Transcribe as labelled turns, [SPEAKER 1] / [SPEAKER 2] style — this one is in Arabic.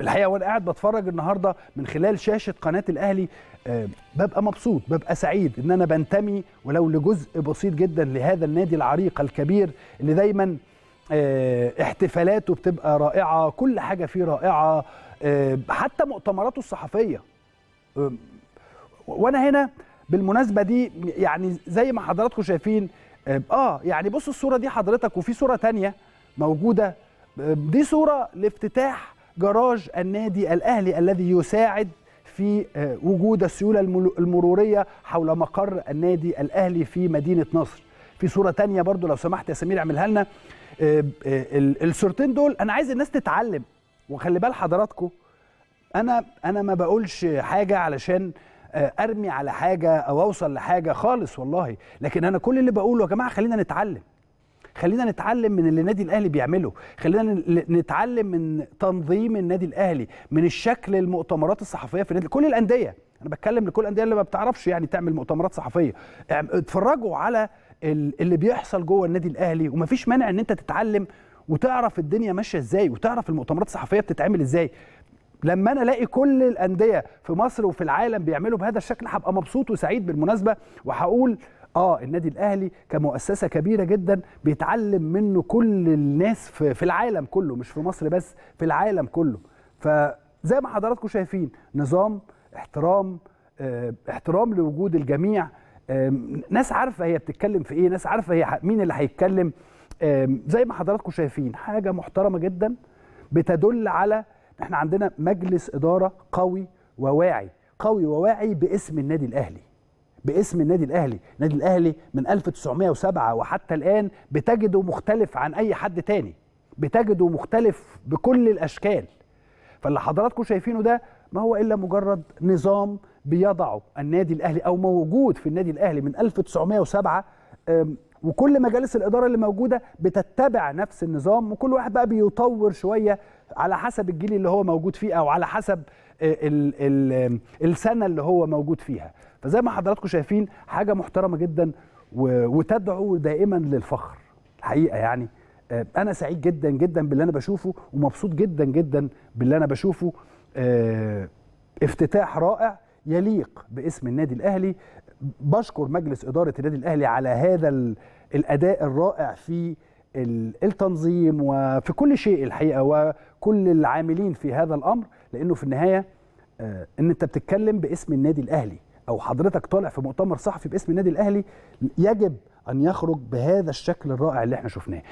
[SPEAKER 1] الحقيقه وانا قاعد بتفرج النهارده من خلال شاشه قناه الاهلي ببقى مبسوط ببقى سعيد ان انا بنتمي ولو لجزء بسيط جدا لهذا النادي العريق الكبير اللي دايما آه، احتفالاته بتبقى رائعه كل حاجه فيه رائعه حتى مؤتمراته الصحفيه وانا هنا بالمناسبه دي يعني زي ما حضراتكم شايفين اه يعني بصوا الصوره دي حضرتك وفي صوره تانية موجوده دي صوره لافتتاح جراج النادي الاهلي الذي يساعد في آه، وجود السيوله المروريه حول مقر النادي الاهلي في مدينه نصر في صوره تانية برضو لو سمحت يا سمير اعملها لنا آه، آه، الصورتين دول انا عايز الناس تتعلم وخلي بال حضراتكم انا انا ما بقولش حاجه علشان ارمي على حاجه او اوصل لحاجه خالص والله لكن انا كل اللي بقوله يا جماعه خلينا نتعلم خلينا نتعلم من اللي النادي الاهلي بيعمله خلينا نتعلم من تنظيم النادي الاهلي من الشكل المؤتمرات الصحفيه في النادي كل الانديه انا بتكلم لكل الانديه اللي ما بتعرفش يعني تعمل مؤتمرات صحفيه اتفرجوا على اللي بيحصل جوه النادي الاهلي ومفيش مانع ان انت تتعلم وتعرف الدنيا ماشيه ازاي وتعرف المؤتمرات الصحفيه بتتعمل ازاي لما انا الاقي كل الانديه في مصر وفي العالم بيعملوا بهذا الشكل هبقى مبسوط وسعيد بالمناسبه وهقول اه النادي الاهلي كمؤسسه كبيره جدا بيتعلم منه كل الناس في العالم كله مش في مصر بس في العالم كله فزي ما حضراتكم شايفين نظام احترام آه، احترام لوجود الجميع آه، ناس عارفه هي بتتكلم في ايه ناس عارفه هي مين اللي هيتكلم آه، زي ما حضراتكم شايفين حاجه محترمه جدا بتدل على احنا عندنا مجلس اداره قوي وواعي قوي وواعي باسم النادي الاهلي باسم النادي الاهلي النادي الاهلي من 1907 وحتى الان بتجده مختلف عن اي حد تاني بتجده مختلف بكل الاشكال فاللي حضراتكم شايفينه ده ما هو الا مجرد نظام بيضعه النادي الاهلي او موجود في النادي الاهلي من 1907 وكل مجالس الاداره اللي موجوده بتتبع نفس النظام وكل واحد بقى بيطور شويه على حسب الجيل اللي هو موجود فيه او على حسب الـ الـ السنه اللي هو موجود فيها فزي ما حضراتكم شايفين حاجه محترمه جدا وتدعو دائما للفخر الحقيقه يعني آه، انا سعيد جدا جدا باللي انا بشوفه ومبسوط جدا جدا باللي انا بشوفه آه، افتتاح رائع يليق باسم النادي الاهلي بشكر مجلس اداره النادي الاهلي على هذا الاداء الرائع في التنظيم وفي كل شيء الحقيقه وكل العاملين في هذا الامر لانه في النهايه آه، ان انت بتتكلم باسم النادي الاهلي او حضرتك طالع في مؤتمر صحفي باسم النادي الاهلي يجب ان يخرج بهذا الشكل الرائع اللي احنا شفناه